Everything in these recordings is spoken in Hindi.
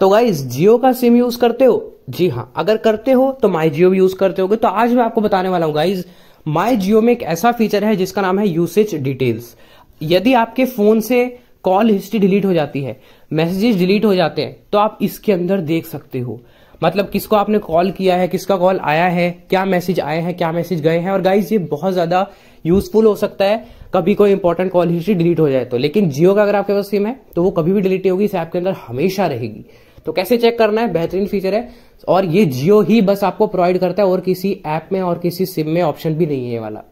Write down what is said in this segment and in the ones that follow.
तो गाइज जियो का सिम यूज करते हो जी हाँ अगर करते हो तो माई जियो भी यूज करते हो तो आज मैं आपको बताने वाला हूँ गाइज माई जियो में एक ऐसा फीचर है जिसका नाम है यूसेज डिटेल्स यदि आपके फोन से कॉल हिस्ट्री डिलीट हो जाती है मैसेजेस डिलीट हो जाते हैं तो आप इसके अंदर देख सकते हो मतलब किसको आपने कॉल किया है किसका कॉल आया है क्या मैसेज आए हैं क्या मैसेज गए हैं और गाइज ये बहुत ज़्यादा यूजफुल हो सकता है कभी कोई इंपॉर्टेंट कॉल हिस्ट्री डिलीट हो जाए तो लेकिन जियो का अगर आपके पास सिम है तो वो कभी भी डिलीट नहीं होगी इस ऐप के अंदर हमेशा रहेगी तो कैसे चेक करना है बेहतरीन फीचर है और ये जियो ही बस आपको प्रोवाइड करता है और किसी ऐप में और किसी सिम में ऑप्शन भी नहीं है वाला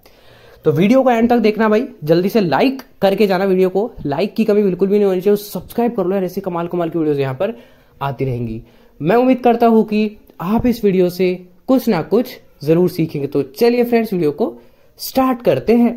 तो वीडियो को एंड तक देखना भाई जल्दी से लाइक करके जाना वीडियो को लाइक की कमी बिल्कुल भी नहीं होनी चाहिए सब्सक्राइब कर लो ऐसी कमाल कमाल की वीडियोस यहाँ पर आती रहेंगी मैं उम्मीद करता हूं कि आप इस वीडियो से कुछ ना कुछ जरूर सीखेंगे तो चलिए फ्रेंड्स वीडियो को स्टार्ट करते हैं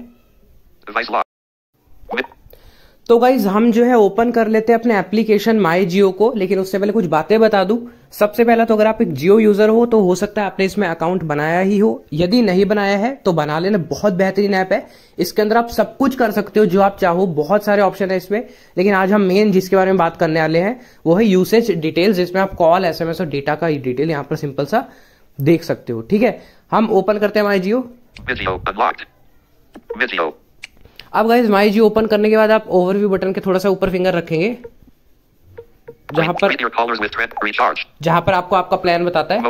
तो गाइज हम जो है ओपन कर लेते हैं अपने एप्लीकेशन माई जियो को लेकिन उससे पहले कुछ बातें बता दूं सबसे पहला तो अगर आप एक जियो यूजर हो तो हो सकता है आपने इसमें अकाउंट बनाया ही हो यदि नहीं बनाया है तो बना लेना बहुत बेहतरीन ऐप है इसके अंदर आप सब कुछ कर सकते हो जो आप चाहो बहुत सारे ऑप्शन है इसमें लेकिन आज हम मेन जिसके बारे में बात करने वाले हैं वो है यूसेज डिटेल्स जिसमें आप कॉल एस और डेटा का डिटेल यहाँ पर सिंपल सा देख सकते हो ठीक है हम ओपन करते हैं माई जियो अब गाइज माई जी ओपन करने के बाद आप ओवरव्यू बटन के थोड़ा सा ऊपर फिंगर रखेंगे जहां पर जहां पर आपको आपका प्लान बताता है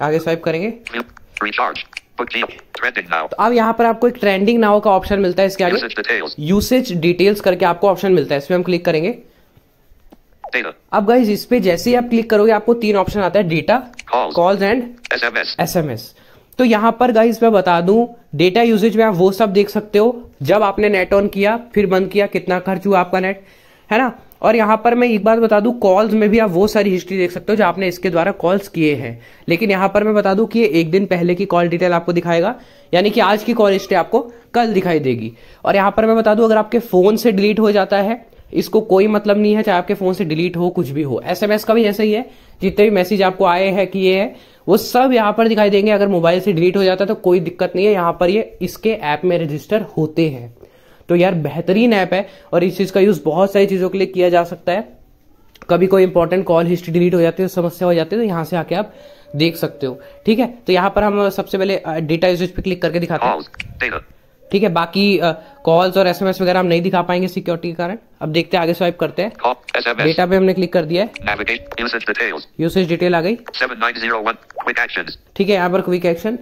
आगे स्वाइप करेंगे तो अब यहाँ पर आपको एक ट्रेंडिंग नाव का ऑप्शन मिलता है इसके आगे यूसेज डिटेल्स करके आपको ऑप्शन मिलता है इसमें हम क्लिक करेंगे अब गाइज इस पे जैसे ही आप क्लिक करोगे आपको तीन ऑप्शन आता है data calls and S M S तो यहाँ पर गाइस मैं बता दू डेटा यूजेज में आप वो सब देख सकते हो जब आपने नेट ऑन किया फिर बंद किया कितना खर्च हुआ आपका नेट है ना और यहाँ पर मैं एक बात बता दू कॉल्स में भी आप वो सारी हिस्ट्री देख सकते हो जो आपने इसके द्वारा कॉल्स किए हैं लेकिन यहाँ पर मैं बता दू कि ये एक दिन पहले की कॉल डिटेल आपको दिखाएगा यानी कि आज की कॉल हिस्ट्री आपको कल दिखाई देगी और यहाँ पर मैं बता दू अगर आपके फ़ोन से डिलीट हो जाता है इसको कोई मतलब नहीं है चाहे आपके फोन से डिलीट हो कुछ भी हो एसएमएस का भी ऐसा ही है जितने भी मैसेज आपको आए हैं कि ये है वो सब यहाँ पर दिखाई देंगे अगर मोबाइल से डिलीट हो जाता है तो कोई दिक्कत नहीं है यहाँ पर ये इसके ऐप में रजिस्टर होते हैं तो यार बेहतरीन ऐप है और इस चीज़ का यूज़ बहुत सारी चीज़ों के लिए किया जा सकता है कभी कोई इंपॉर्टेंट कॉल हिस्ट्री डिलीट हो जाती है समस्या हो जाती है तो यहाँ से आके आप देख सकते हो ठीक है तो यहाँ पर हम सबसे पहले डेटा uh, यूजेज पे क्लिक करके दिखाते हैं हाँ, ठीक है बाकी कॉल्स और एसएमएस वगैरह हम नहीं दिखा पाएंगे सिक्योरिटी के कारण अब देखते हैं आगे स्वाइप करते हैं डेटा पे हमने क्लिक कर दिया है यूसेज डिटेल आ गई ठीक है यहाँ पर क्विक एक्शन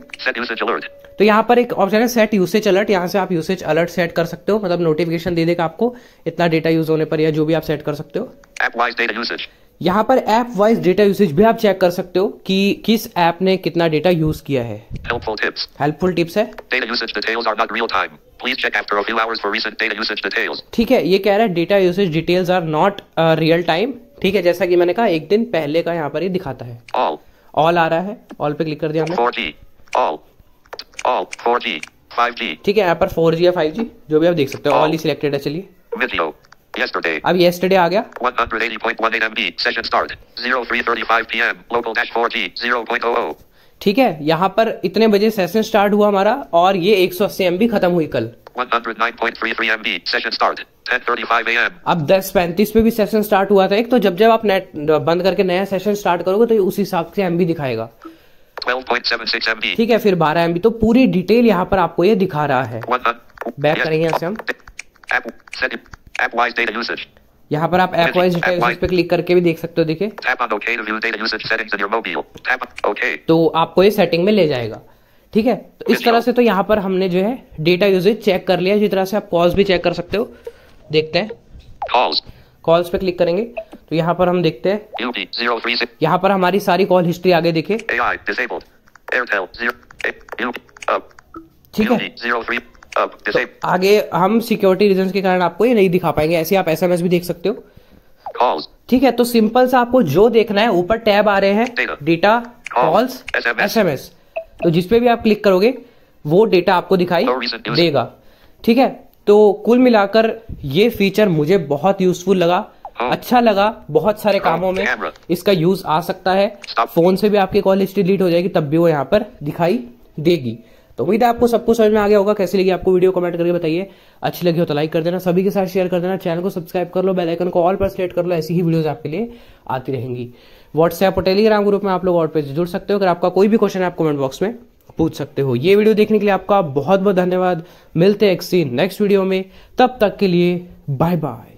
तो यहाँ पर एक ऑप्शन है सेट यूसेज अलर्ट यहाँ से आप यूसेज अलर्ट सेट कर सकते हो मतलब नोटिफिकेशन दे देगा आपको इतना डेटा यूज होने पर या जो भी आप सेट कर सकते हो यहाँ पर ऐप वाइज डेटा यूसेज भी आप चेक कर सकते हो कि किस ऐप ने कितना डेटा यूज किया है हेल्पफुल टिप्स है ठीक है ये कह रहा है data usage details are not real time ठीक है जैसा कि मैंने कहा एक दिन पहले का यहाँ पर ये दिखाता है ऑल आ रहा है ऑल पे क्लिक कर दिया ठीक है यहाँ पर फोर जी या फाइव जी जो भी आप देख सकते हो ऑल ही सिलेक्टेड है चलिए Yesterday. अब yesterday आ गया. 180.18 MB. E. Session start. 03:35 PM. Local dash 4G 0.00. ठीक है यहाँ पर इतने बजे सेशन स्टार्ट हुआ हमारा और ये एक सौ अस्सी एम बी खत्म हुई कल 109.33 MB. Session start. 10:35 AM. अब पे भी सेशन स्टार्ट हुआ था एक तो जब जब आप नेट बंद करके नया सेशन स्टार्ट करोगे तो ये उसी हिसाब से एम बी दिखाएगा ठीक है फिर बारह एम बी तो पूरी डिटेल यहाँ पर आपको ये दिखा रहा है बैक करेंगे यहाँ से हम यहाँ पर आप ऐप वाइज डेटा यूसेज पे क्लिक करके भी देख सकते हो देखिए तो आपको ये सेटिंग में ले जाएगा ठीक है तो इस तरह से तो यहाँ पर हमने जो है डेटा यूजेज चेक कर लिया जिस तरह से आप कॉल्स भी चेक कर सकते हो देखते हैं कॉल्स पे क्लिक करेंगे तो यहाँ पर हम देखते हैं यहाँ पर हमारी सारी कॉल हिस्ट्री आगे देखे ठीक है जैसे तो आगे हम सिक्योरिटी रीजन के कारण आपको ये नहीं दिखा पाएंगे ऐसे आप एस भी देख सकते हो हाँ। ठीक है तो सिंपल सा आपको जो देखना है ऊपर टैब आ रहे हैं data calls S M S तो जिसपे भी आप क्लिक करोगे वो डेटा आपको दिखाई देगा ठीक है तो कुल मिलाकर ये फीचर मुझे बहुत यूजफुल लगा हाँ। अच्छा लगा बहुत सारे हाँ, कामों में इसका यूज आ सकता है फोन से भी आपकी कॉल हिस्ट्री डिलीट हो जाएगी तब भी वो यहाँ पर दिखाई देगी तो उम्मीद है आपको सब कुछ समझ में आ गया होगा कैसी लगी आपको वीडियो कमेंट करके बताइए अच्छी लगी हो तो लाइक कर देना सभी के साथ शेयर कर देना चैनल को सब्सक्राइब कर लो बेल आइकन को ऑल पर सेलेक्ट कर लो ऐसी ही वीडियोस आपके लिए आती रहेंगी व्हाट्सएप और टेलीग्राम ग्रुप में आप लोग और पे जुड़ सकते हो अगर आपका कोई भी क्वेश्चन है आप कमेंट बॉक्स में पूछ सकते हो ये वीडियो देखने के लिए आपका बहुत बहुत धन्यवाद मिलते हैं नेक्स्ट वीडियो में तब तक के लिए बाय बाय